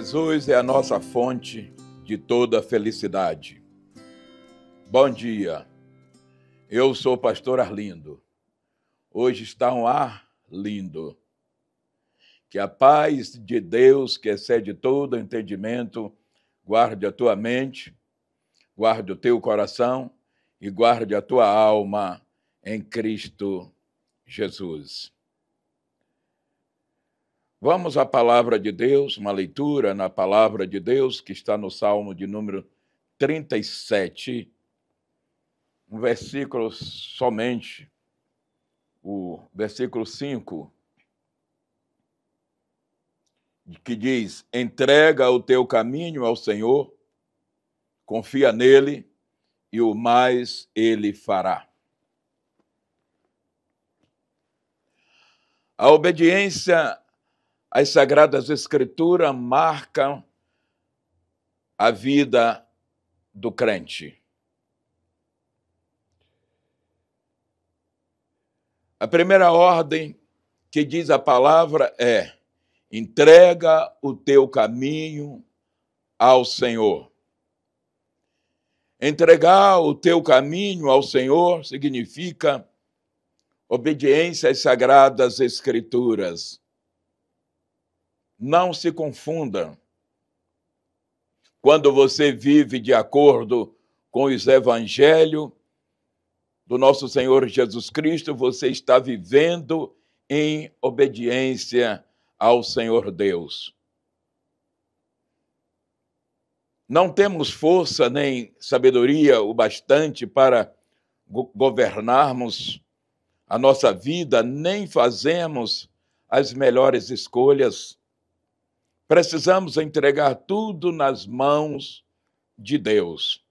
Jesus é a nossa fonte de toda felicidade. Bom dia, eu sou o pastor Arlindo. Hoje está um ar lindo. Que a paz de Deus, que excede todo entendimento, guarde a tua mente, guarde o teu coração e guarde a tua alma em Cristo Jesus. Vamos à palavra de Deus, uma leitura na palavra de Deus que está no Salmo de número 37, um versículo somente, o versículo 5, que diz: Entrega o teu caminho ao Senhor, confia nele e o mais ele fará. A obediência as Sagradas Escrituras marcam a vida do crente. A primeira ordem que diz a palavra é: entrega o teu caminho ao Senhor. Entregar o teu caminho ao Senhor significa obediência às sagradas Escrituras. Não se confunda. Quando você vive de acordo com os evangelhos do nosso Senhor Jesus Cristo, você está vivendo em obediência ao Senhor Deus. Não temos força nem sabedoria o bastante para governarmos a nossa vida, nem fazemos as melhores escolhas Precisamos entregar tudo nas mãos de Deus.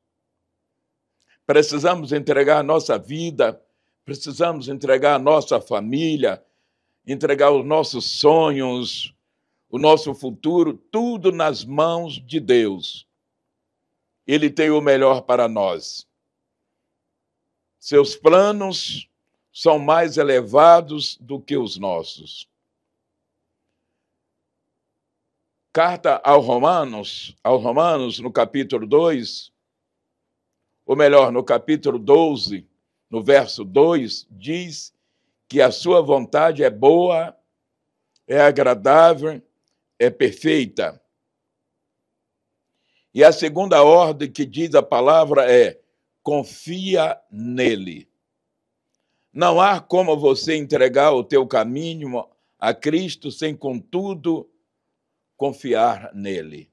Precisamos entregar a nossa vida, precisamos entregar a nossa família, entregar os nossos sonhos, o nosso futuro, tudo nas mãos de Deus. Ele tem o melhor para nós. Seus planos são mais elevados do que os nossos. Carta aos Romanos, aos Romanos, no capítulo 2, ou melhor, no capítulo 12, no verso 2, diz que a sua vontade é boa, é agradável, é perfeita. E a segunda ordem que diz a palavra é: confia nele. Não há como você entregar o teu caminho a Cristo sem, contudo, confiar nele.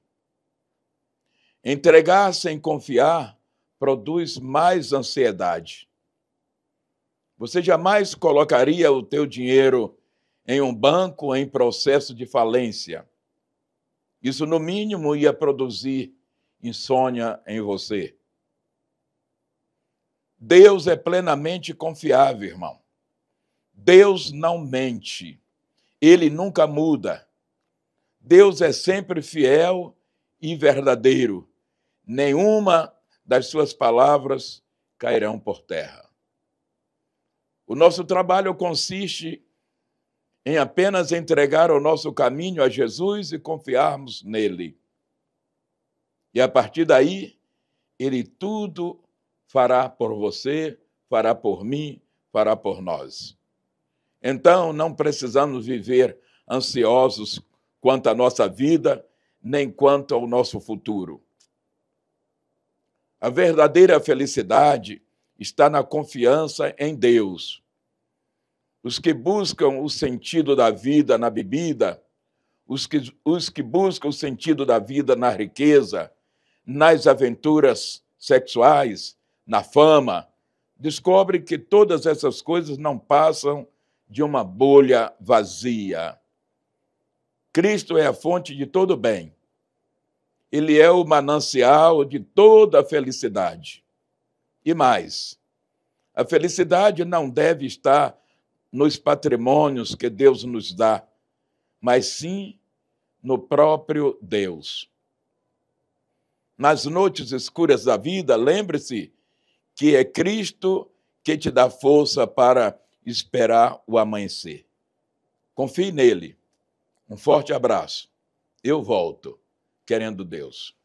Entregar sem confiar produz mais ansiedade. Você jamais colocaria o teu dinheiro em um banco em processo de falência. Isso no mínimo ia produzir insônia em você. Deus é plenamente confiável, irmão. Deus não mente. Ele nunca muda. Deus é sempre fiel e verdadeiro. Nenhuma das suas palavras cairão por terra. O nosso trabalho consiste em apenas entregar o nosso caminho a Jesus e confiarmos nele. E a partir daí, ele tudo fará por você, fará por mim, fará por nós. Então, não precisamos viver ansiosos quanto à nossa vida, nem quanto ao nosso futuro. A verdadeira felicidade está na confiança em Deus. Os que buscam o sentido da vida na bebida, os que, os que buscam o sentido da vida na riqueza, nas aventuras sexuais, na fama, descobrem que todas essas coisas não passam de uma bolha vazia. Cristo é a fonte de todo bem. Ele é o manancial de toda a felicidade. E mais, a felicidade não deve estar nos patrimônios que Deus nos dá, mas sim no próprio Deus. Nas noites escuras da vida, lembre-se que é Cristo que te dá força para esperar o amanhecer. Confie nele um forte abraço. Eu volto, querendo Deus.